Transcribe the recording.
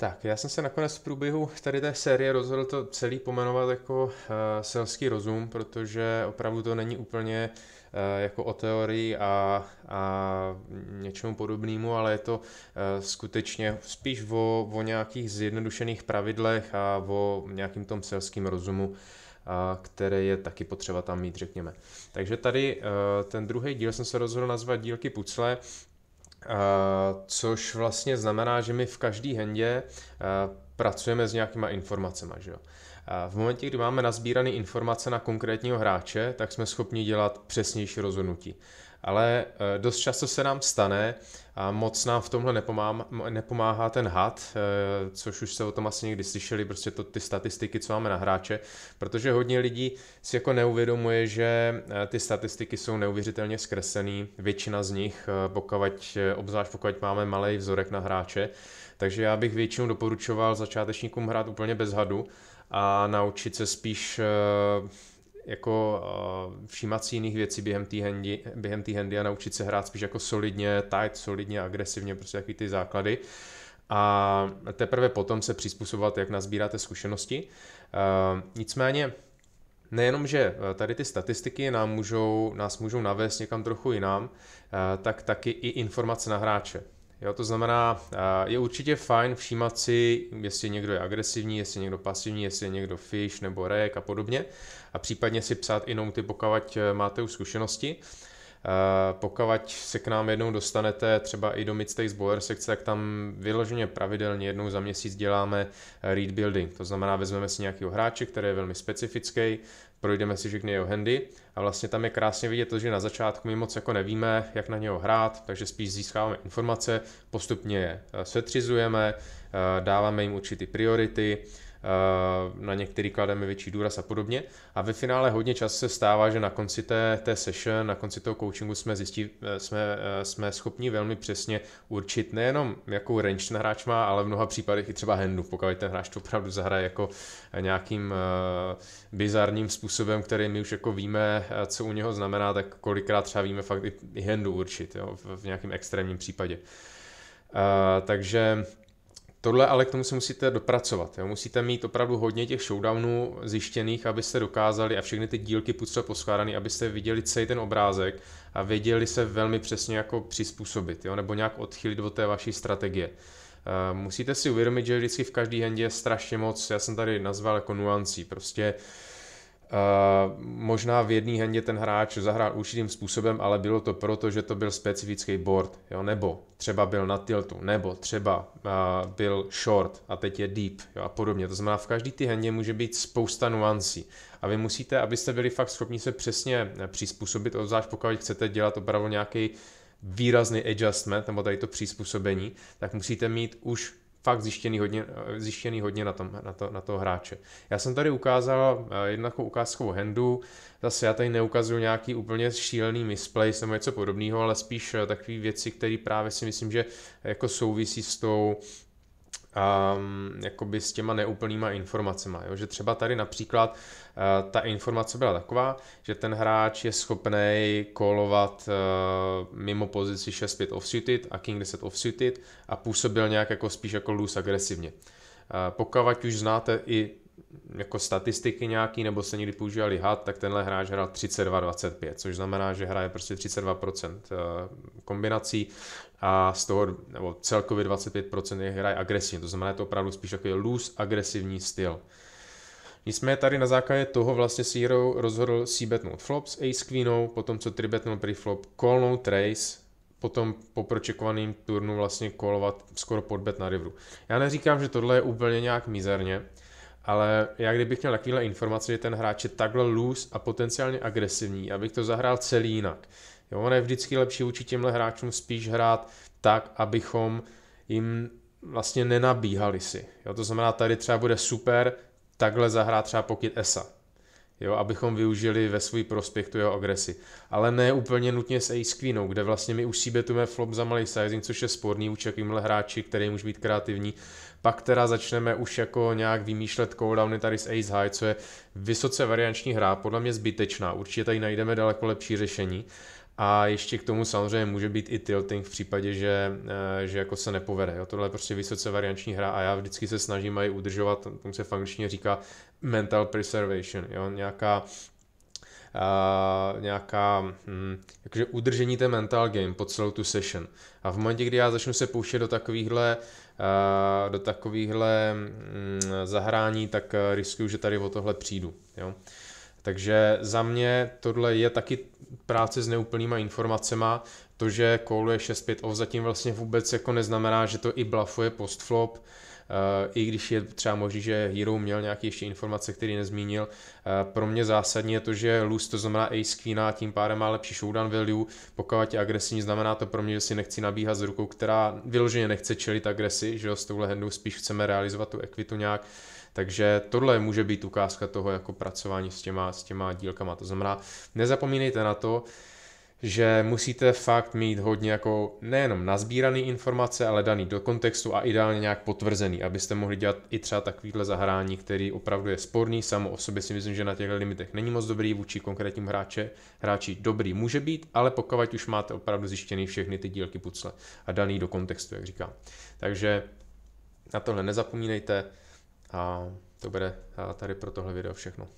Tak, já jsem se nakonec v průběhu tady té série rozhodl to celý pomenovat jako uh, selský rozum, protože opravdu to není úplně uh, jako o teorii a, a něčemu podobnému, ale je to uh, skutečně spíš o, o nějakých zjednodušených pravidlech a o nějakým tom selským rozumu, uh, které je taky potřeba tam mít, řekněme. Takže tady uh, ten druhý díl jsem se rozhodl nazvat dílky pucle, což vlastně znamená, že my v každý hendě pracujeme s nějakýma informacemi. Že jo? v momentě, kdy máme nazbírané informace na konkrétního hráče, tak jsme schopni dělat přesnější rozhodnutí ale eh, dost často se nám stane a moc nám v tomhle nepomáhá, nepomáhá ten had, eh, což už se o tom asi někdy slyšeli, prostě to, ty statistiky, co máme na hráče, protože hodně lidí si jako neuvědomuje, že eh, ty statistiky jsou neuvěřitelně zkreslený, většina z nich, pokud, obzvlášť pokud máme malý vzorek na hráče, takže já bych většinou doporučoval začátečníkům hrát úplně bez hadu a naučit se spíš jako uh, všímat si jiných věcí během té handy, během té handy a naučit se hrát spíš jako solidně tight, solidně, agresivně, prostě takový ty základy. A teprve potom se přizpůsobovat, jak nazbíráte zkušenosti. Uh, nicméně nejenom, že eh, tady ty statistiky nám můžou, nás můžou navést někam trochu jinam, tak taky i informace na hráče. Jo, to znamená, eh, je určitě fajn všímat si, jestli někdo je agresivní, jestli někdo pasivní, jestli je někdo fish nebo rek a podobně. A případně si psát i noty, pokud máte už zkušenosti. Eh, pokud se k nám jednou dostanete třeba i do Midstakes Bowler sekce, tak tam vyloženě pravidelně jednou za měsíc děláme eh, read building. To znamená, vezmeme si nějakého hráče, který je velmi specifický, projdeme si všechny jeho handy a vlastně tam je krásně vidět to, že na začátku my moc jako nevíme, jak na něho hrát, takže spíš získáváme informace, postupně je eh, setřizujeme, dáváme jim určitý priority, Eh, na některý klademe větší důraz a podobně. A ve finále hodně čas se stává, že na konci té, té session, na konci toho coachingu jsme, zjistí, eh, jsme, eh, jsme schopni velmi přesně určit nejenom jakou range ten hráč má, ale v mnoha případech i třeba handu, pokud ten hráč to opravdu zahraje jako nějakým bizarním způsobem, který my už jako víme, co u něho znamená, tak kolikrát třeba víme fakt i handu určit jo, v nějakém extrémním případě. Uh, takže Tohle ale k tomu se musíte dopracovat. Jo? Musíte mít opravdu hodně těch showdownů zjištěných, abyste dokázali a všechny ty dílky pucle poskládaný, abyste viděli celý ten obrázek a věděli se velmi přesně jako přizpůsobit, jo? nebo nějak odchylit od té vaší strategie. Uh, musíte si uvědomit, že vždycky v každý hendě je strašně moc, já jsem tady nazval jako nuancí, prostě uh, Eh, možná v jedné hendě ten hráč zahrál určitým způsobem, ale bylo to proto, že to byl specifický board, jo? nebo třeba byl na tiltu, nebo třeba uh, byl short a teď je deep jo? a podobně. To znamená, v každý ty hendě může být spousta nuancí a vy musíte, abyste byli fakt schopni se přesně eh, přizpůsobit, obzvlášť pokud chcete dělat opravdu nějaký výrazný adjustment nebo tady to přizpůsobení, tak musíte mít už fakt zjištěný hodně, zjištěný hodně na, tom, na, to, na toho hráče. Já jsem tady ukázal eh, jednakou ukázkovou handu, zase já tady neukazuju nějaký úplně šílený misplay nebo něco podobného, ale spíš eh, takové věci, které právě si myslím, že jako souvisí s tou um, jakoby s těma neúplnýma informacema. Jo? Že třeba tady například uh, ta informace byla taková, že ten hráč je schopný kolovat uh, eh, mimo pozici 6-5 offsuited a king 10 offsuited a působil nějak jako spíš jako loose agresivně. Uh, pokud už znáte i jako statistiky nějaký, nebo se někdy používali had, tak tenhle hráč hrál 32-25, což znamená, že hraje prostě 32% eh, kombinací a z toho, nebo celkově 25% je hraje agresivně, to znamená, je to opravdu spíš takový loose, agresivní styl. Nicméně tady na základě toho vlastně si Hero rozhodl si betnout flop s ace queenou, potom co tri betnul flop callnout trace, potom po pročekovaném turnu vlastně kolovat skoro pod bet na riveru. Já neříkám, že tohle je úplně nějak mizerně, ale já kdybych měl takovýhle informace, že ten hráč je takhle loose a potenciálně agresivní, abych to zahrál celý jinak. Jo, ono je vždycky lepší učit těmhle hráčům spíš hrát tak, abychom jim vlastně nenabíhali si. Jo, to znamená, tady třeba bude super takhle zahrát třeba pokyt ESA jo, abychom využili ve svůj prospěch tu jeho agresi. Ale ne úplně nutně s Ace Queenou, kde vlastně my už betujeme flop za malý sizing, což je sporný u jakýmhle hráči, který může být kreativní. Pak teda začneme už jako nějak vymýšlet cooldowny tady s Ace High, co je vysoce varianční hra, podle mě zbytečná. Určitě tady najdeme daleko lepší řešení. A ještě k tomu samozřejmě může být i tilting v případě, že, eh, že jako se nepovede. Jo? Tohle je prostě vysoce varianční hra a já vždycky se snažím aj udržovat, tomu se v říká mental preservation, jo? nějaká a eh, nějaká, hm, jakože udržení té mental game po celou tu session. A v momentě, kdy já začnu se pouštět do takovýchhle, uh, eh, do takovýchhle hm, zahrání, tak riskuju, že tady o tohle přijdu. Jo? Takže za mě tohle je taky práce s neúplnýma informacemi to, že koluje 6-5 off zatím vlastně vůbec jako neznamená, že to i blafuje postflop, uh, i když je třeba možný, že Hero měl nějaké ještě informace, které nezmínil. Uh, pro mě zásadní je to, že loose to znamená ace queen a tím pádem má lepší showdown value, pokud je agresivní, znamená to pro mě, že si nechci nabíhat s rukou, která vyloženě nechce čelit agresi, že jo, s touhle handou spíš chceme realizovat tu ekvitu nějak. Takže tohle může být ukázka toho jako pracování s těma, s těma dílkama. To znamená, nezapomínejte na to, uh, že musíte fakt mít hodně jako nejenom nazbíraný informace, ale daný do kontextu a ideálně nějak potvrzený, abyste mohli dělat i třeba takovýhle zahrání, který opravdu je sporný, samo o sobě si myslím, že na těchto limitech není moc dobrý, vůči konkrétním hráče, hráči dobrý může být, ale pokud už máte opravdu zjištěný všechny ty dílky pucle a daný do kontextu, jak říkám. Takže na tohle nezapomínejte a to bude tady pro tohle video všechno.